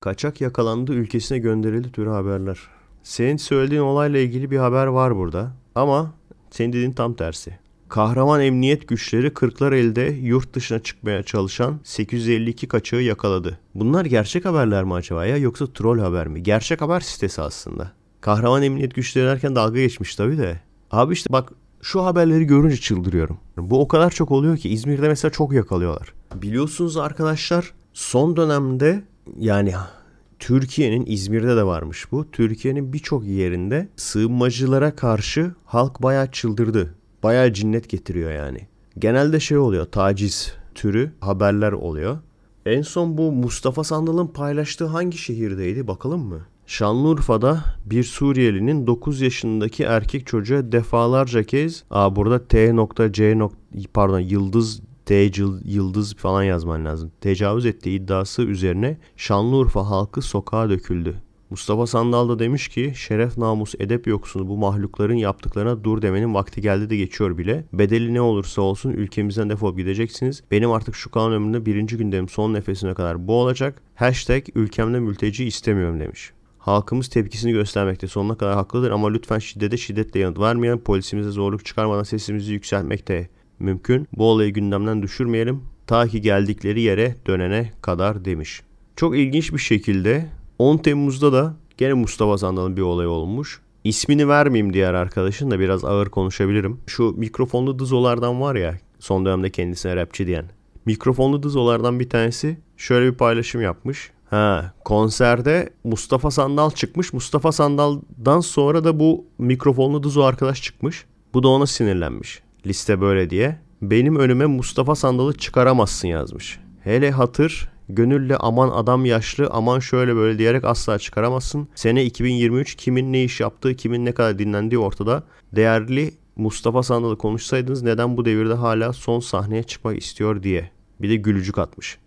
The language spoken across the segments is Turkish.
Kaçak yakalandı ülkesine gönderildi türü haberler. Senin söylediğin olayla ilgili bir haber var burada ama senin dediğin tam tersi. Kahraman emniyet güçleri kırklar elde yurt dışına çıkmaya çalışan 852 kaçağı yakaladı. Bunlar gerçek haberler mi acaba ya yoksa troll haber mi? Gerçek haber sitesi aslında. Kahraman emniyet güçleri derken dalga geçmiş tabii de. Abi işte bak şu haberleri görünce çıldırıyorum. Bu o kadar çok oluyor ki İzmir'de mesela çok yakalıyorlar. Biliyorsunuz arkadaşlar son dönemde yani Türkiye'nin İzmir'de de varmış bu. Türkiye'nin birçok yerinde sığınmacılara karşı halk bayağı çıldırdı. Bayağı cinnet getiriyor yani. Genelde şey oluyor taciz türü haberler oluyor. En son bu Mustafa Sandal'ın paylaştığı hangi şehirdeydi bakalım mı? Şanlıurfa'da bir Suriyelinin 9 yaşındaki erkek çocuğa defalarca kez a burada T.C. pardon yıldız Tec Yıldız falan yazman lazım. Tecavüz ettiği iddiası üzerine Şanlıurfa halkı sokağa döküldü. Mustafa Sandal da demiş ki şeref namus edep yoksunu bu mahlukların yaptıklarına dur demenin vakti geldi de geçiyor bile. Bedeli ne olursa olsun ülkemizden defol gideceksiniz. Benim artık şu kanun ömrümde birinci gündem son nefesine kadar bu olacak. Hashtag ülkemde mülteci istemiyorum demiş. Halkımız tepkisini göstermekte sonuna kadar haklıdır ama lütfen şiddete şiddetle yanıt vermeyen polisimize zorluk çıkarmadan sesimizi yükseltmekte mümkün. Bu olayı gündemden düşürmeyelim ta ki geldikleri yere dönene kadar demiş. Çok ilginç bir şekilde 10 Temmuz'da da gene Mustafa Sandal'ın bir olayı olmuş. İsmini vermeyeyim diğer arkadaşın da biraz ağır konuşabilirim. Şu mikrofonlu dızolardan var ya son dönemde kendisine rapçi diyen. Mikrofonlu dızolardan bir tanesi şöyle bir paylaşım yapmış. Ha, konserde Mustafa Sandal çıkmış. Mustafa Sandal'dan sonra da bu mikrofonlu dızo arkadaş çıkmış. Bu da ona sinirlenmiş. Liste böyle diye. Benim önüme Mustafa Sandal'ı çıkaramazsın yazmış. Hele hatır gönüllü aman adam yaşlı aman şöyle böyle diyerek asla çıkaramazsın. Sene 2023 kimin ne iş yaptığı kimin ne kadar dinlendiği ortada. Değerli Mustafa Sandal'ı konuşsaydınız neden bu devirde hala son sahneye çıkmak istiyor diye. Bir de gülücük atmış.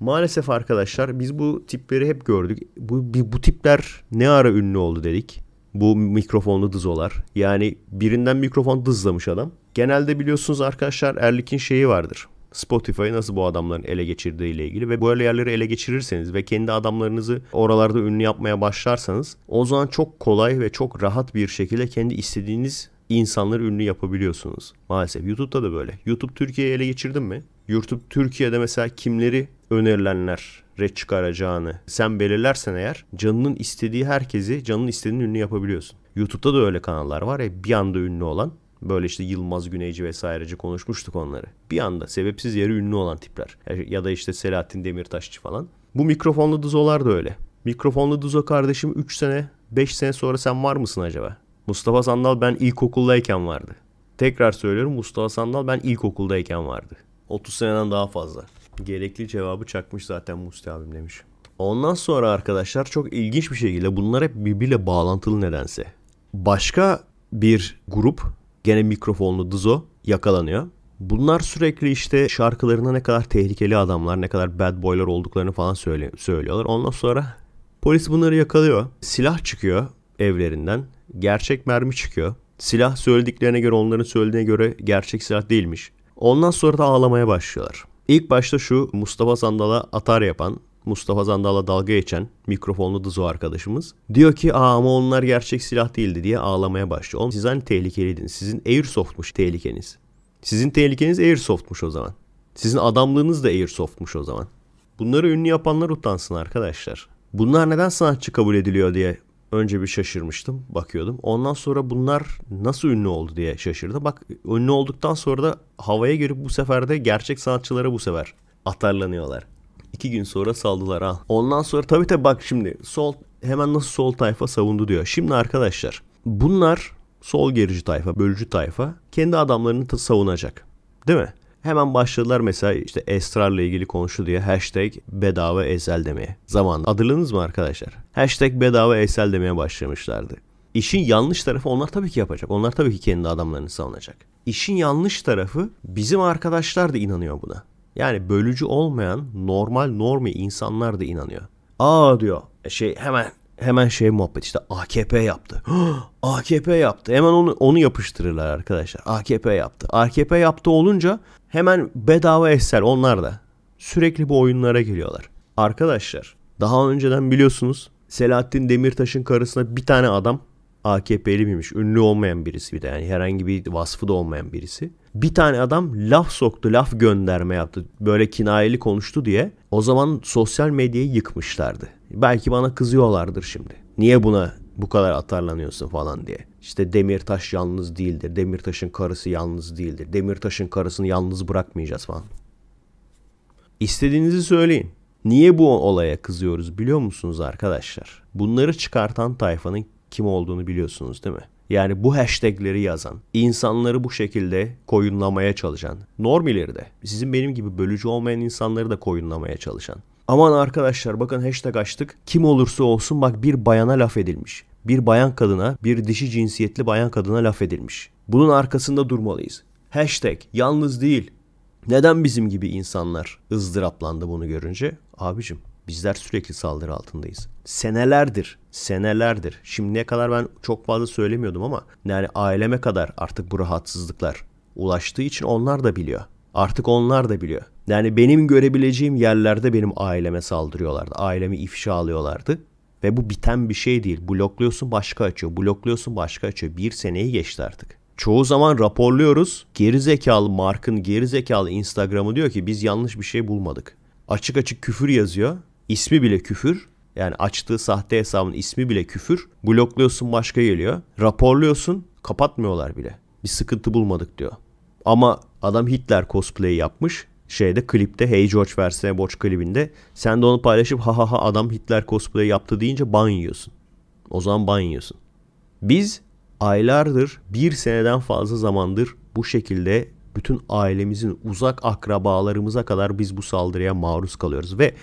Maalesef arkadaşlar biz bu tipleri hep gördük. Bu, bu tipler ne ara ünlü oldu dedik. Bu mikrofonlu dızolar. Yani birinden mikrofon dızlamış adam. Genelde biliyorsunuz arkadaşlar Erlik'in şeyi vardır. Spotify'ı nasıl bu adamların ele geçirdiği ile ilgili ve böyle yerleri ele geçirirseniz ve kendi adamlarınızı oralarda ünlü yapmaya başlarsanız o zaman çok kolay ve çok rahat bir şekilde kendi istediğiniz insanları ünlü yapabiliyorsunuz. Maalesef YouTube'da da böyle. YouTube Türkiye'yi ele geçirdin mi? YouTube Türkiye'de mesela kimleri önerilenler re çıkaracağını sen belirlersen eğer canının istediği herkesi canının istediğini ünlü yapabiliyorsun. YouTube'da da öyle kanallar var ya bir anda ünlü olan Böyle işte Yılmaz Güneyci vesaireci konuşmuştuk onları. Bir anda sebepsiz yere ünlü olan tipler. Ya da işte Selahattin Demirtaşçı falan. Bu mikrofonlu duzolar da öyle. Mikrofonlu duzo kardeşim 3 sene 5 sene sonra sen var mısın acaba? Mustafa Sandal ben ilkokuldayken vardı. Tekrar söylüyorum Mustafa Sandal ben ilkokuldayken vardı. 30 seneden daha fazla. Gerekli cevabı çakmış zaten Mustafa abim demiş. Ondan sonra arkadaşlar çok ilginç bir şekilde bunlar hep birbiriyle bağlantılı nedense. Başka bir grup gene mikrofonlu dizo yakalanıyor. Bunlar sürekli işte şarkılarına ne kadar tehlikeli adamlar, ne kadar bad boylar olduklarını falan söyle, söylüyorlar. Ondan sonra polis bunları yakalıyor. Silah çıkıyor evlerinden. Gerçek mermi çıkıyor. Silah söylediklerine göre onların söylediğine göre gerçek silah değilmiş. Ondan sonra da ağlamaya başlıyorlar. İlk başta şu Mustafa Sandal'a atar yapan Mustafa Zandal'la dalga geçen mikrofonlu Dızo arkadaşımız diyor ki ama onlar gerçek silah değildi diye ağlamaya başlıyor. Oğlum siz hani tehlikeliydiniz. Sizin Airsoft'muş tehlikeniz. Sizin tehlikeniz Airsoft'muş o zaman. Sizin adamlığınız da Airsoft'muş o zaman. Bunları ünlü yapanlar utansın arkadaşlar. Bunlar neden sanatçı kabul ediliyor diye önce bir şaşırmıştım. Bakıyordum. Ondan sonra bunlar nasıl ünlü oldu diye şaşırdım. Bak ünlü olduktan sonra da havaya girip bu sefer de gerçek sanatçılara bu sefer atarlanıyorlar. İki gün sonra saldılar ha. Ondan sonra tabii tabii bak şimdi sol hemen nasıl sol tayfa savundu diyor. Şimdi arkadaşlar bunlar sol gerici tayfa, bölücü tayfa kendi adamlarını da savunacak. Değil mi? Hemen başladılar mesela işte esrarla ilgili konuştu diye hashtag bedava ezel demeye. Zaman adılınız mı arkadaşlar? Hashtag bedava ezel demeye başlamışlardı. İşin yanlış tarafı onlar tabii ki yapacak. Onlar tabii ki kendi adamlarını savunacak. İşin yanlış tarafı bizim arkadaşlar da inanıyor buna. Yani bölücü olmayan normal normi insanlar da inanıyor. Aa diyor e şey hemen hemen şey muhabbet işte AKP yaptı. AKP yaptı. Hemen onu onu yapıştırırlar arkadaşlar. AKP yaptı. AKP yaptı olunca hemen bedava eser onlar da. Sürekli bu oyunlara geliyorlar. Arkadaşlar daha önceden biliyorsunuz Selahattin Demirtaş'ın karısına bir tane adam AKP'li miymiş? Ünlü olmayan birisi bir de yani herhangi bir vasfı da olmayan birisi. Bir tane adam laf soktu, laf gönderme yaptı. Böyle kinayeli konuştu diye. O zaman sosyal medyayı yıkmışlardı. Belki bana kızıyorlardır şimdi. Niye buna bu kadar atarlanıyorsun falan diye. İşte Demirtaş yalnız değildir. Demirtaş'ın karısı yalnız değildir. Demirtaş'ın karısını yalnız bırakmayacağız falan. İstediğinizi söyleyin. Niye bu olaya kızıyoruz biliyor musunuz arkadaşlar? Bunları çıkartan tayfanın kim olduğunu biliyorsunuz değil mi? Yani bu hashtagleri yazan, insanları bu şekilde koyunlamaya çalışan, normileri de, sizin benim gibi bölücü olmayan insanları da koyunlamaya çalışan. Aman arkadaşlar bakın hashtag açtık. Kim olursa olsun bak bir bayana laf edilmiş. Bir bayan kadına, bir dişi cinsiyetli bayan kadına laf edilmiş. Bunun arkasında durmalıyız. Hashtag yalnız değil. Neden bizim gibi insanlar ızdıraplandı bunu görünce? Abicim Bizler sürekli saldırı altındayız. Senelerdir, senelerdir. Şimdiye kadar ben çok fazla söylemiyordum ama yani aileme kadar artık bu rahatsızlıklar ulaştığı için onlar da biliyor. Artık onlar da biliyor. Yani benim görebileceğim yerlerde benim aileme saldırıyorlardı. Ailemi ifşa alıyorlardı. Ve bu biten bir şey değil. Blokluyorsun başka açıyor. Blokluyorsun başka açıyor. Bir seneyi geçti artık. Çoğu zaman raporluyoruz. Gerizekalı zekalı Mark'ın geri Instagram'ı diyor ki biz yanlış bir şey bulmadık. Açık açık küfür yazıyor ismi bile küfür. Yani açtığı sahte hesabın ismi bile küfür. Blokluyorsun başka geliyor. Raporluyorsun kapatmıyorlar bile. Bir sıkıntı bulmadık diyor. Ama adam Hitler cosplay'i yapmış. Şeyde klipte Hey George versene borç klibinde. Sen de onu paylaşıp ha ha ha adam Hitler cosplay yaptı deyince ban yiyorsun. O zaman ban yiyorsun. Biz aylardır bir seneden fazla zamandır bu şekilde bütün ailemizin uzak akrabalarımıza kadar biz bu saldırıya maruz kalıyoruz ve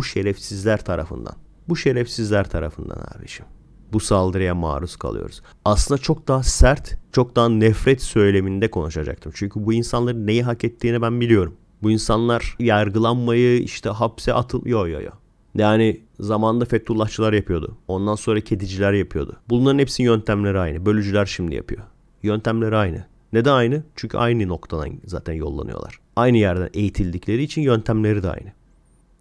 bu şerefsizler tarafından. Bu şerefsizler tarafından abiciğim. Bu saldırıya maruz kalıyoruz. Aslında çok daha sert, çok daha nefret söyleminde konuşacaktım. Çünkü bu insanların neyi hak ettiğini ben biliyorum. Bu insanlar yargılanmayı işte hapse atıl... Yo yo yo. Yani zamanda Fethullahçılar yapıyordu. Ondan sonra kediciler yapıyordu. Bunların hepsinin yöntemleri aynı. Bölücüler şimdi yapıyor. Yöntemleri aynı. Neden aynı? Çünkü aynı noktadan zaten yollanıyorlar. Aynı yerden eğitildikleri için yöntemleri de aynı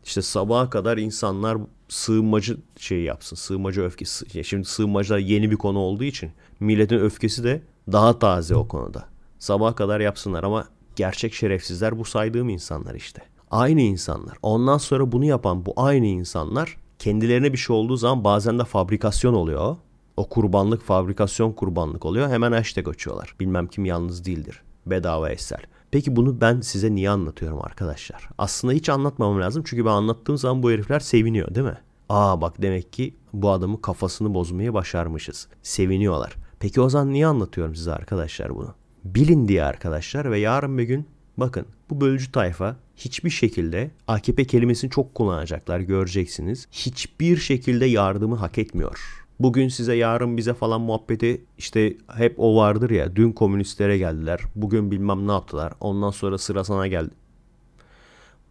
işte sabaha kadar insanlar sığınmacı şey yapsın. Sığınmacı öfkesi. Şey, şimdi sığınmacılar yeni bir konu olduğu için milletin öfkesi de daha taze o konuda. Sabaha kadar yapsınlar ama gerçek şerefsizler bu saydığım insanlar işte. Aynı insanlar. Ondan sonra bunu yapan bu aynı insanlar kendilerine bir şey olduğu zaman bazen de fabrikasyon oluyor. O kurbanlık fabrikasyon kurbanlık oluyor. Hemen hashtag açıyorlar. Bilmem kim yalnız değildir. Bedava eser. Peki bunu ben size niye anlatıyorum arkadaşlar? Aslında hiç anlatmamam lazım çünkü ben anlattığım zaman bu herifler seviniyor değil mi? Aa bak demek ki bu adamı kafasını bozmayı başarmışız. Seviniyorlar. Peki o zaman niye anlatıyorum size arkadaşlar bunu? Bilin diye arkadaşlar ve yarın bir gün bakın bu bölücü tayfa hiçbir şekilde AKP kelimesini çok kullanacaklar göreceksiniz. Hiçbir şekilde yardımı hak etmiyor bugün size yarın bize falan muhabbeti işte hep o vardır ya dün komünistlere geldiler bugün bilmem ne yaptılar ondan sonra sıra sana geldi.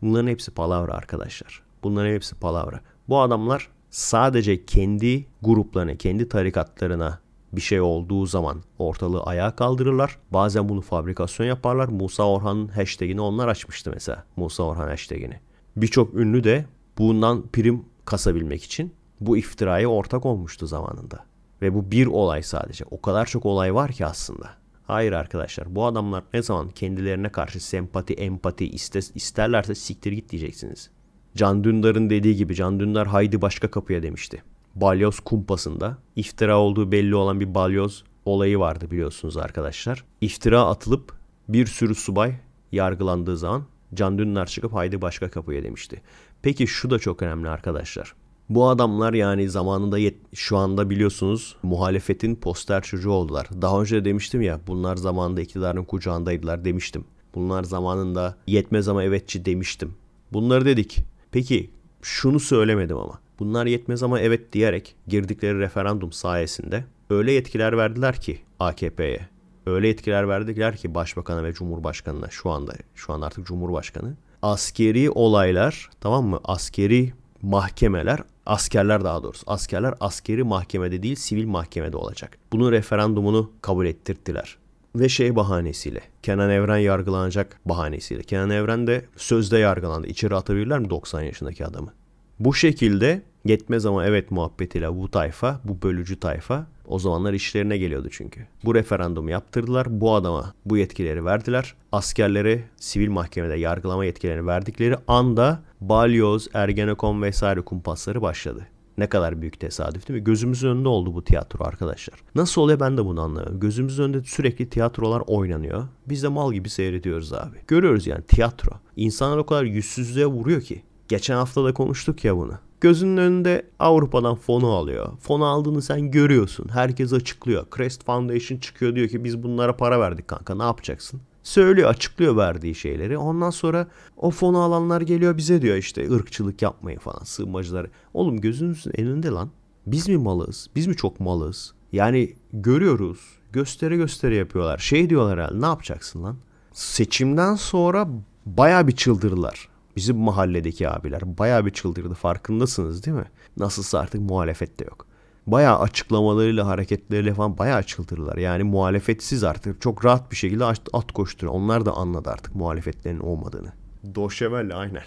Bunların hepsi palavra arkadaşlar. Bunların hepsi palavra. Bu adamlar sadece kendi gruplarına, kendi tarikatlarına bir şey olduğu zaman ortalığı ayağa kaldırırlar. Bazen bunu fabrikasyon yaparlar. Musa Orhan'ın hashtagini onlar açmıştı mesela. Musa Orhan hashtagini. Birçok ünlü de bundan prim kasabilmek için bu iftiraya ortak olmuştu zamanında. Ve bu bir olay sadece. O kadar çok olay var ki aslında. Hayır arkadaşlar bu adamlar ne zaman kendilerine karşı sempati, empati iste, isterlerse siktir git diyeceksiniz. Can Dündar'ın dediği gibi Can Dündar haydi başka kapıya demişti. Balyoz kumpasında iftira olduğu belli olan bir balyoz olayı vardı biliyorsunuz arkadaşlar. İftira atılıp bir sürü subay yargılandığı zaman Can Dündar çıkıp haydi başka kapıya demişti. Peki şu da çok önemli arkadaşlar. Bu adamlar yani zamanında yet- şu anda biliyorsunuz muhalefetin poster çocuğu oldular. Daha önce de demiştim ya bunlar zamanında iktidarın kucağındaydılar demiştim. Bunlar zamanında yetmez ama evetçi demiştim. Bunları dedik. Peki şunu söylemedim ama. Bunlar yetmez ama evet diyerek girdikleri referandum sayesinde öyle yetkiler verdiler ki AKP'ye. Öyle yetkiler verdiler ki başbakana ve cumhurbaşkanına şu anda şu an artık cumhurbaşkanı. Askeri olaylar tamam mı? Askeri mahkemeler Askerler daha doğrusu. Askerler askeri mahkemede değil sivil mahkemede olacak. Bunu referandumunu kabul ettirttiler ve şey bahanesiyle. Kenan Evren yargılanacak bahanesiyle. Kenan Evren de sözde yargılandı. İçeri atabilirler mi 90 yaşındaki adamı? Bu şekilde Yetmez ama evet muhabbetiyle bu tayfa, bu bölücü tayfa o zamanlar işlerine geliyordu çünkü. Bu referandumu yaptırdılar. Bu adama bu yetkileri verdiler. Askerleri sivil mahkemede yargılama yetkilerini verdikleri anda balyoz, ergenekon vesaire kumpasları başladı. Ne kadar büyük tesadüf değil mi? Gözümüzün önünde oldu bu tiyatro arkadaşlar. Nasıl oluyor ben de bunu anlamıyorum. Gözümüzün önünde sürekli tiyatrolar oynanıyor. Biz de mal gibi seyrediyoruz abi. Görüyoruz yani tiyatro. İnsanlar o kadar yüzsüzlüğe vuruyor ki. Geçen hafta da konuştuk ya bunu. Gözünün önünde Avrupa'dan fonu alıyor. Fonu aldığını sen görüyorsun. Herkes açıklıyor. Crest Foundation çıkıyor diyor ki biz bunlara para verdik kanka ne yapacaksın? Söylüyor açıklıyor verdiği şeyleri. Ondan sonra o fonu alanlar geliyor bize diyor işte ırkçılık yapmayın falan sığınmacıları. Oğlum gözünüzün önünde lan. Biz mi malız? Biz mi çok malız? Yani görüyoruz. Göstere göstere yapıyorlar. Şey diyorlar herhalde ne yapacaksın lan? Seçimden sonra baya bir çıldırdılar. Bizim mahalledeki abiler baya bir çıldırdı farkındasınız değil mi? Nasılsa artık muhalefet de yok. Baya açıklamalarıyla hareketleriyle falan baya çıldırdılar. Yani muhalefetsiz artık çok rahat bir şekilde at koşturuyor. Onlar da anladı artık muhalefetlerin olmadığını. Doşevel'le aynen.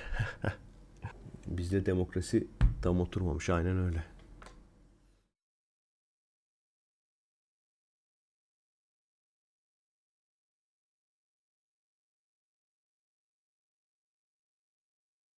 Bizde demokrasi tam oturmamış aynen öyle.